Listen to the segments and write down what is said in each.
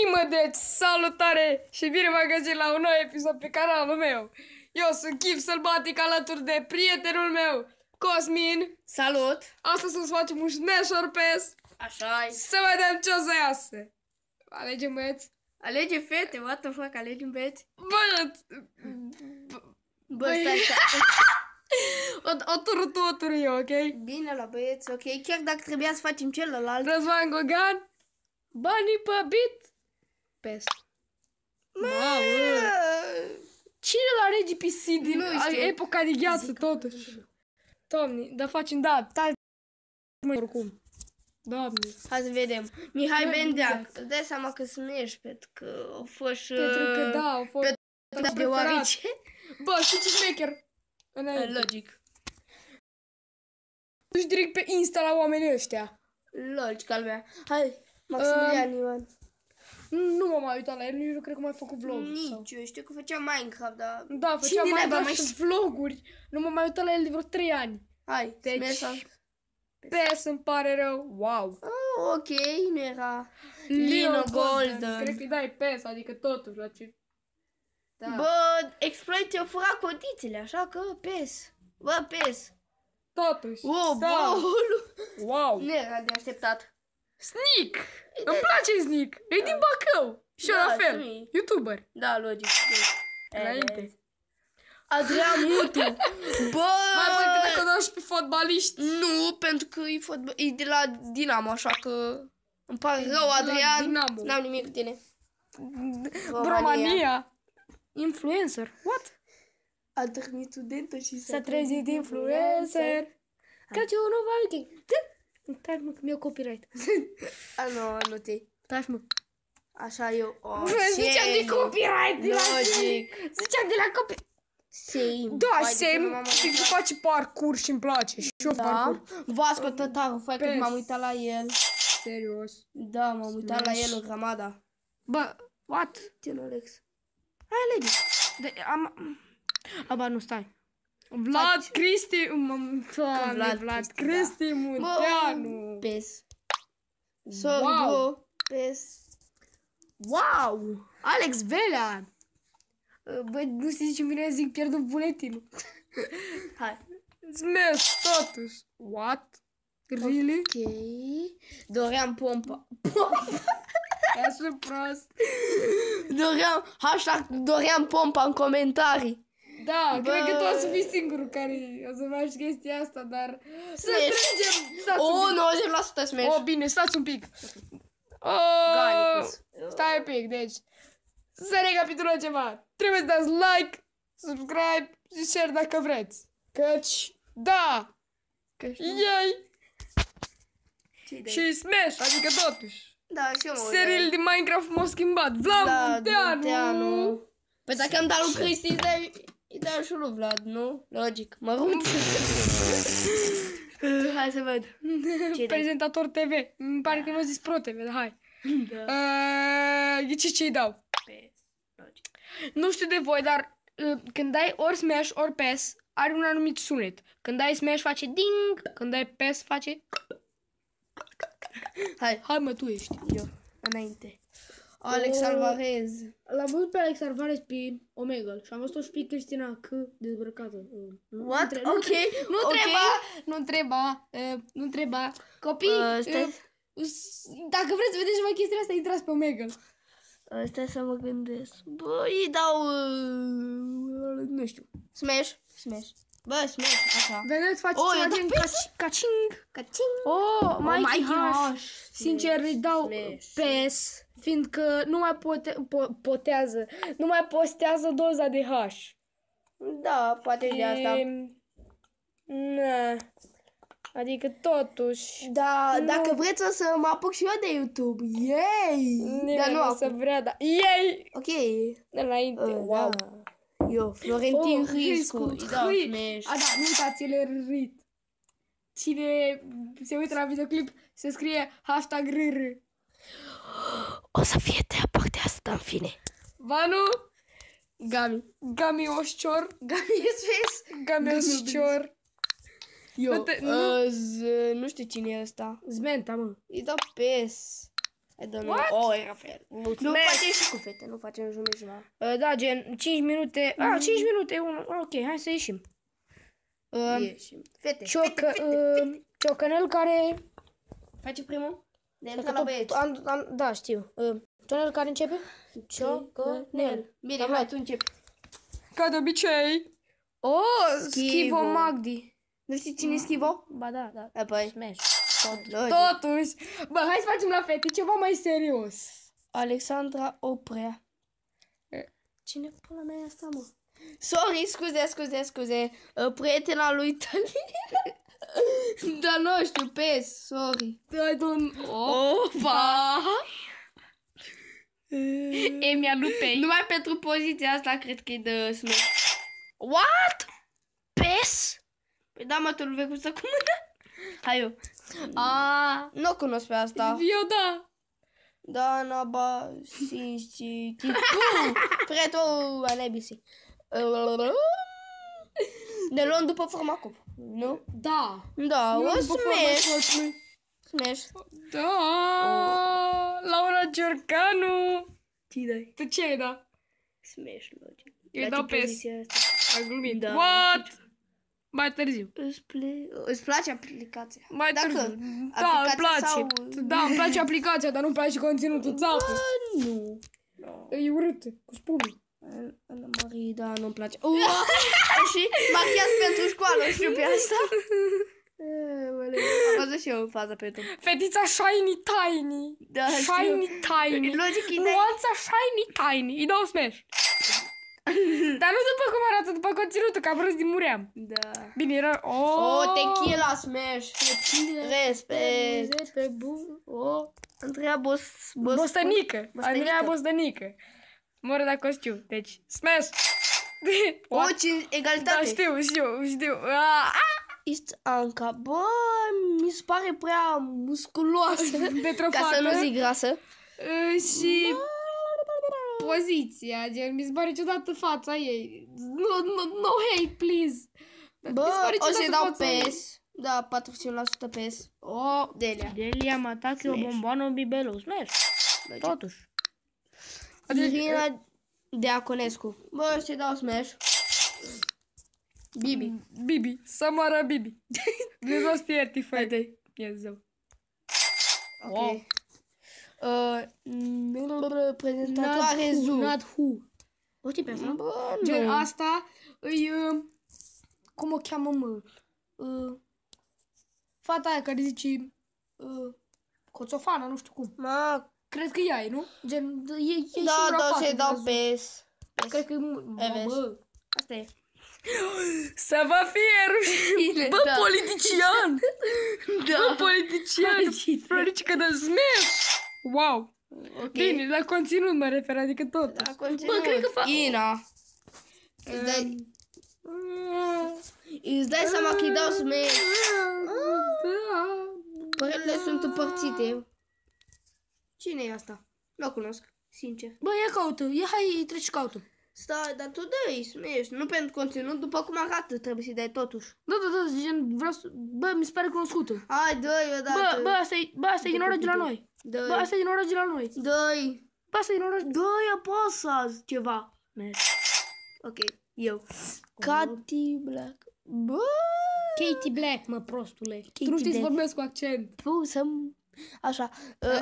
inimă, deci salutare și bine v-am găsit la un nou episod pe canalul meu. Eu sunt Kif Sălbatic alături de prietenul meu, Cosmin. Salut! Astăzi o să facem un smash pes. așa -i. Să vedem ce o să iasă. Alegem băieți? Alege fete, what the fuck, alegem băieți? Bă, bă, bă, bă. O, o tură tu, o tură eu, ok? Bine la băieți, ok? Chiar dacă trebuia să facem celălalt. Răzvan Gogan, banii pe bit PES. Mă! Cine l-a regi PC din nu știu. epoca de gheață, Zic totuși? Doamne, dar facem, da, tare mai oricum. Doamne. Hai să vedem. Mihai Bendeac, îți dai seama că smești, pentru că au fost... Pentru că uh, da, au fost... Pentru că da, deoarece... Bă, știi ce șmecher? Logic. nu Duci direct pe Insta la oamenii ăștia. Logic, al mea. Hai, Maximilian um, Ivan. Nu m-am mai uitat la el, nici nu cred că mai făcut vlog. Nici, sau... eu știu că făcea Minecraft, dar... Da, făcea Cine Minecraft mai și vloguri. Nu m-am mai uitat la el de vreo 3 ani. Hai, deci... mesaj. PES îmi pare rău, wow. Oh, ok, nu era Lino Golden. Golden. Cred că dai PES, adică totul ce? Da. Bă, exploit ți fura condițiile, așa că PES. Bă, PES. Totuși. Wow, wow. wow. Nu era de așteptat. Snick! Îmi place Snick! Da. E din da. Bacău! Și da, la fel, youtuber. Da, logic. Înainte. Eh, Adrian Mutu. Bă! Mai mult păi că te cunoști pe fotbaliști. Nu, pentru că e, fotbal... e de la Dinamo, așa că... Îmi pare rău, Adrian. N-am nimic cu tine. Bromania. Influencer. What? A dormit studentul și s-a trezit influencer. Crăciunul Viking. Taci, mă, că mi-e copyright. A, ah, nu, nu te. Taci, mă. Așa eu. Oh, ziceam de copyright. De la ziceam de la copy... Same. Da, Vai, same. Și că faci parcurs și îmi place. Și eu da. parcurs. Vasco tătarul, fai că m-am uitat la el. Serios? Da, m-am uitat la el o Ramada. Bă, what? Tinorex. Hai, lady. De, am... Aba, nu, stai. Vlad Faci... Cristi, doamne, Vlad, Vlad Cristi da. Munteanu. Pes. So, wow. Pes. Wow! Alex Velea! Băi, nu știu ce mine zic, pierd un buletin. Hai. Smash, totuși. What? Really? Ok. Doream pompa. Pompa? Așa prost. Doream, hashtag Doream pompa în comentarii. Da, Bă. cred că tu o să fii singurul care o să faci chestia asta, dar... Să strângem! O, oh, 90% smash! O, bine, stați un pic! oh stai un pic, deci... Să recapitulăm ceva! Trebuie să dați like, subscribe și share dacă vreți! Căci... Da! Căci... Yay! Și Smash, adică totuși! Da, și eu Serial de Minecraft m-au schimbat. Vlad, da, Munteanu. Munteanu. Păi dacă am dat lui Cristi, îi dai și lui Vlad, nu? Logic. Mă rog. hai să văd. Ce Prezentator TV. Îmi pare da. că nu zis Pro TV, dar hai. Da. Uh, ă, ghici ce-i dau? Logic. Nu știu de voi, dar ă, când dai ori Smash, ori PES, are un anumit sunet. Când dai Smash face ding, când dai PES face... Hai, hai mă, tu ești. Eu, înainte. Alex Alvarez. L-am văzut pe Alex Alvarez pe Omega și am văzut-o și pe Cristina C dezbrăcată. Uh, What? Nu, ok. Nu okay. treba, nu treba, uh, nu treba. Copii, uh, uh dacă vreți să vedeți ceva chestia asta, intrați pe Omega. Uh, stai să mă gândesc. Bă, îi dau... Uh, nu știu. Smash. Smash. Bă, smash, așa. Vedeți, faci da, păi, oh, ceva gen cacing. Cacing. Oh, mai oh, Sincer, îi dau PES, fiindcă nu mai pote, po, potează, nu mai postează doza de H. Da, poate e... de asta. Ehm, na. Adică totuși... Da, nu... dacă vreți o să mă apuc și eu de YouTube. Yay! Ne, dar nu o să vrea, da. Yay! Ok. Înainte, uh, wow. Da. Eu, Florentin oh, Riscu, Riscu da, A, da, nu uitați, el e rit. Cine se uită la videoclip se scrie hashtag rr. O să fie tăia partea asta, în fine. Vanu, Gami. Gami Oșcior. Gami esfes, Gami Oșcior. Eu, nu, uh, z, nu știu cine e ăsta. Zmenta, mă. Îi dau pes. Hai dăm o era fel. Mulțumesc. Nu facem și cu fete, nu facem jume și la. Uh, da, gen 5 minute. Ah, mm. -hmm. A, 5 minute, un... ok, hai să ieșim. Uh, ieșim. Fete, cioc, fete, fete, uh, fete. Ciocanel care... Face primul? Ne am la băieți. Am, am, da, știu. Uh, um, Ciocanel care începe? Ciocanel. Bine, hai, hai, tu începi. Ca de obicei. Oh, Schivo, Schivo Magdi. Nu știi cine e Schivo? Ba da, da. Apoi. Smash. Totuși. Totuși. Bă, hai să facem la fete ceva mai serios. Alexandra Oprea. Cine pula mea e asta, mă? Sorry, scuze, scuze, scuze. Prietena lui Talina. Da nu știu, pes, sorry. I don't... Opa! a Lupei. Numai pentru poziția asta cred că e de smash. What? Pes? Păi da, mă, tu cum să cum Hai eu. A, nu o cunosc pe asta. Eu da. Dana ba sinci tu preto anebisi. Ne luăm după forma cup, nu? Da. Da, o smash. Smash. Da. Laura Giorcanu. Ce dai? Tu ce ai da? Smash logic. Eu dau pe. Ai glumit. Da. What? Mai târziu. Îți, ple... îți place aplicația? Mai Dacă Da, îmi place. Sau... Da, îmi place aplicația, dar nu-mi place conținutul. Țapă. Da. Nu. No. E urât, cu spumii. Ana Marie, da, nu-mi place. și machiaz pentru școală, știu pe asta. Ă, Am văzut și eu faza pe YouTube. Fetița shiny tiny. Da, shiny știu. tiny. Logic, Nuanța shiny tiny. Îi dau smash. Dar nu după cum arată, după conținutul, că am râs din muream. Da. Bine, era... O, oh, tequila smash. Respect. Respect. O, Andreea Bos... Bostănică. Andreea Bostănică. Mor dacă o știu. Deci, smash. O, ce egalitate. Da, știu, știu, știu. Este Anca. Bă, mi se pare prea musculoasă. Ca să nu zic grasă. Și... Bă poziția, adică gen, mi se pare ciudată fața ei. No, no, no hate, please. Bă, o să-i dau PES. Da, 40% PES. O, oh, Delia. Delia, matați o bomboană, un bibelou. Smash. Totuși. Irina uh, Deaconescu. Bă, o să-i dau Smash. Bibi. Bibi. Să moară Bibi. Dezostie ai Ia zău. Ok. Wow. Uh, prezentatoare not Not Who. O știi pe asta? Gen, asta îi... Uh, cum o cheamă, mă? Uh, fata aia care zice... Uh, coțofană, nu știu cum. Ma. Cred că ea e, nu? Gen, e, e da, da, se dau pes. Cred că e... Mă, mă, asta e. Să vă fie rușine Bă, da. politician da. Bă, politician Floricică de smer Wow! Okay. Bine, la conținut mă refer, adică tot. La conținut. Bă, cred că fac... Ina. Îți dai... Ehm. seama că îi dau da. Părerile sunt împărțite. Cine e asta? Nu o cunosc, sincer. Bă, ia caută. Ia hai, treci și caută. Stai, dar tu dai, smești, nu pentru conținut, după cum arată trebuie să dai totuși. Da, da, da, gen, vreau să... Bă, mi se pare cunoscută. Hai, dă-i odată. Bă, bă, asta-i, bă, asta-i din oraș de la noi. Dă-i. Bă, asta-i din oraș de la noi. Dă-i. Bă, asta-i din oraș... Dă-i, apasă ceva. Mergi. Ok, eu. Katy Black. Bă! Katy Black, mă, prostule. tu nu știi să vorbesc cu accent. Nu, să Așa,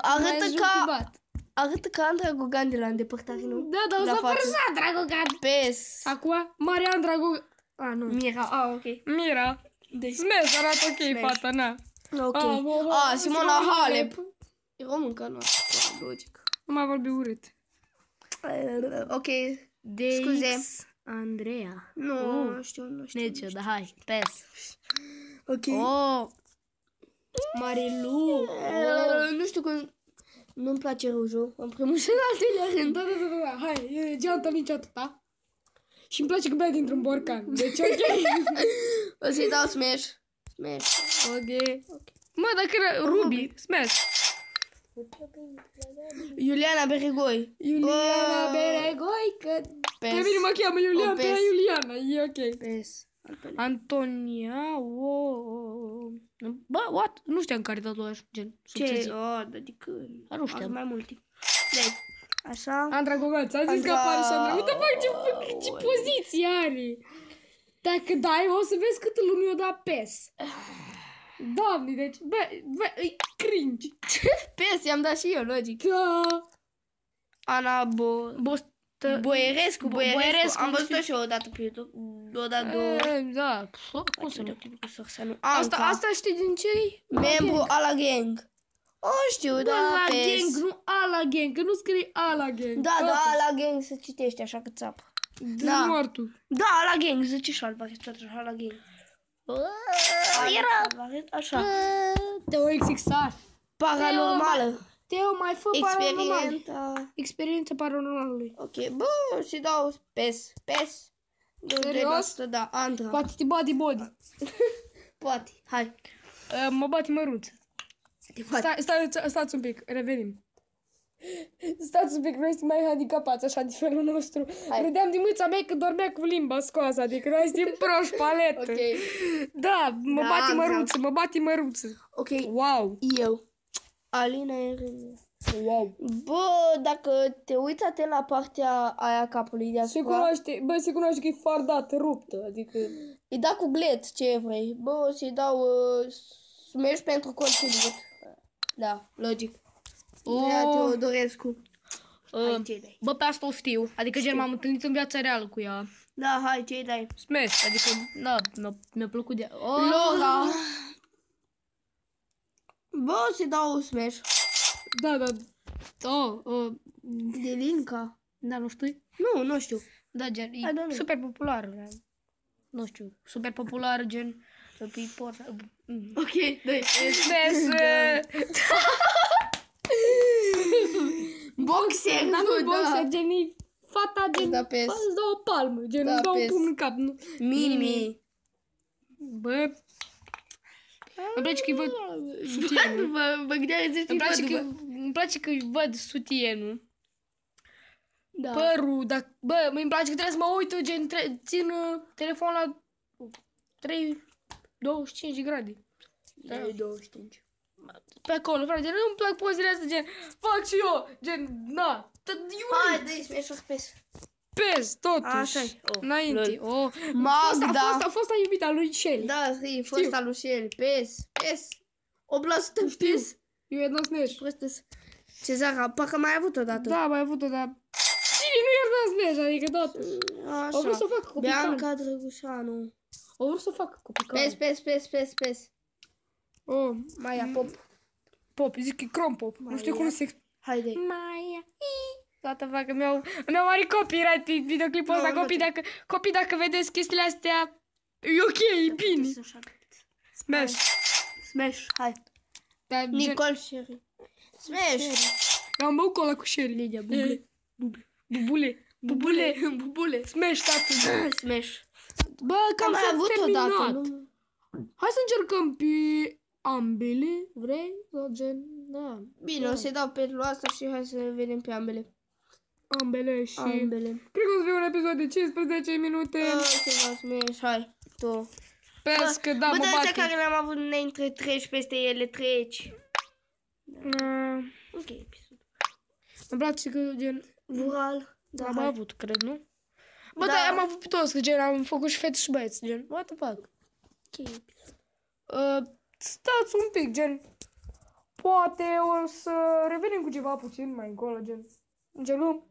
arată ca... Arată ca Andra Gogan de la îndepărtare, nu? Da, dar o să părsa Dragogan. Pes. Acum, Marian Dragogan. Ah nu. Mira. Ah ok. Mira. Deci... Smash, arată ok, fata, na. Ok. Ah. Simona Halep. E româncă, nu? Logic. Nu mai vorbi urât. Ok. Deix Scuze. Andreea. Nu, oh. nu știu, nu știu. Nici, dar hai, pes. Ok. Oh. Marilu. Oh. Nu știu cum... Nu-mi place rujul, în primul și în al doilea rând. Da, da, da, da, da. hai, e geanta mici atâta. Da? Și îmi place că bea dintr-un borcan. Deci, ok. o să-i dau smash. Smash. Ok. okay. Mă, dacă Ruby, smash. Iuliana Beregoi. Iuliana oh. Beregoi, că... Pe mine mă cheamă Iuliana, pe Iuliana, e ok. Pes. Antonia, wow. Bă, what? Nu știam care tatuaj, gen. Ce? Oh, dar de când? Dar nu știam. mai multe. Deci, așa. Andra ți a zis că apare Andra. Uite, fac ce, ce poziție are. Dacă dai, o să vezi câtă lume o da pes. Doamne, deci, bă, bă, e cringe. pes, i-am dat și eu, logic. Da. Ana Bo... Bo... Boierescu, Boierescu, Boierescu, am văzut-o și eu odată pe YouTube două, da, două. da, cum să nu? să nu? Asta, asta știi din ce Membru ala gang. O, știu, da, ala gang, nu ala gang, că nu scrie ala gang. Da, da, ala gang se citește așa că țapă. Da. Mortul. Da, ala gang, zice și alba, tot așa, ala gang. Era. Așa. Teo XXR. Paranormală. Teo, mai fă Experiența. paranormal. Experiența paranormalului. Ok, bă, și dau PES. PES. Serios? da, Andra. Poate te body body. Poate, hai. Uh, mă bate măruț. Stai, stai, stai, stați un pic, revenim. Stați un pic, noi suntem mai handicapați așa de felul nostru. Hai. Râdeam din mâța mea că dormea cu limba scoasă, adică noi suntem proști paletă. okay. Da, mă da, bate măruță, mă bate măruță. Ok. Wow. Eu. Alina e Wow. Bă, dacă te uiți atent la partea aia capului deasupra... Se cunoaște, bă, se cunoaște că e fardat, ruptă, adică... Îi da cu glet ce vrei. Bă, să-i dau... Uh, mergi pentru conținut. Da, logic. Oh. Teodorescu. Uh, hai, Bă, pe asta o știu. Adică, gen, m-am întâlnit în viața reală cu ea. Da, hai, ce dai? Smash, adică, da, mi-a, mi plăcut de... Oh. Laura! Bă, să dau smash. Da, da. Oh, uh, oh. Delinca. Da, nu știu. Nu, nu știu. Da, gen, e da, super popular. Da. Nu știu, super popular, gen... Pipor... Ok, doi. Boxe, Boxer, da, nu, da. boxer, gen, fata, gen, da, pe o palmă, gen, da, dau un pumn în cap. Nu. Mimi. Bă, Ah, îmi place că-i văd sutienul. mă gândeam, îmi place, că, îmi place că-i văd sutienul. Da. Părul, dacă, bă, mi îmi place că trebuie să mă uit, gen, tre- țin uh, telefonul la 3, 25 grade. Da, 25. Pe acolo, frate, nu-mi plac pozele astea, gen, fac și eu, gen, na, Hai, dă-i să pe Lopez, totuși. Așa oh, Înainte. Lol. Oh. Magda. Fosta, fosta, fosta iubita lui Shelly. Da, e fosta lui Shelly. Pes, pes. 8% pes. Eu Edna Smash. Prostă-s. parcă mai ai avut o dată. Da, mai ai avut o dată. Cine nu Edna Smash? Adică tot. Așa. O vrut să fac facă cu Bianca Drăgușanu. O vrut să fac facă cu pican. Pes, pes, pes, pes, pes. Oh. Maia mm. Pop. Pop, zic că e Crom Pop. Maia. Nu știu cum se... Haide. Maia. Toată vaga, mi-au mi mari copyright pe videoclipul ăsta, no, copii, no, dacă, copii, dacă vedeți chestiile astea, e ok, e bine. Smash. Smash, hai. Da, gen... Sherry. Smash. Am băut cola cu Sherry. Lidia, bubule. Eh. Bubule. Bubule. Bubule. Smash, tatu. Smash. Bă, cam s-a terminat. Odată, hai să încercăm pe ambele. Vrei? Sau gen... Da. Bine, da. o să dau pe asta și hai să vedem pe ambele ambele și... Ambele. Cred că o să fie un episod de 15 minute. A, să vă hai, tu. că da, mă bate. Bă, care le-am avut noi între treci peste ele, treci. Da. Ok, episod. Îmi place că gen... Rural. Da, am hai. avut, cred, nu? Bă, da. da, am avut toți, că gen, am făcut și fete și băieți, gen, what the fuck? Ok, uh, Stați un pic, gen, poate o să revenim cu ceva puțin mai încolo, gen, gen luăm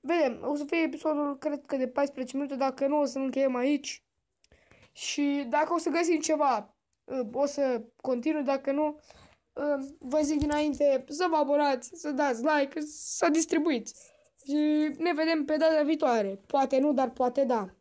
vedem, o să fie episodul, cred că de 14 minute, dacă nu o să încheiem aici. Și dacă o să găsim ceva, uh, o să continui, dacă nu, uh, vă zic dinainte să vă abonați, să dați like, să distribuiți. Și ne vedem pe data viitoare. Poate nu, dar poate da.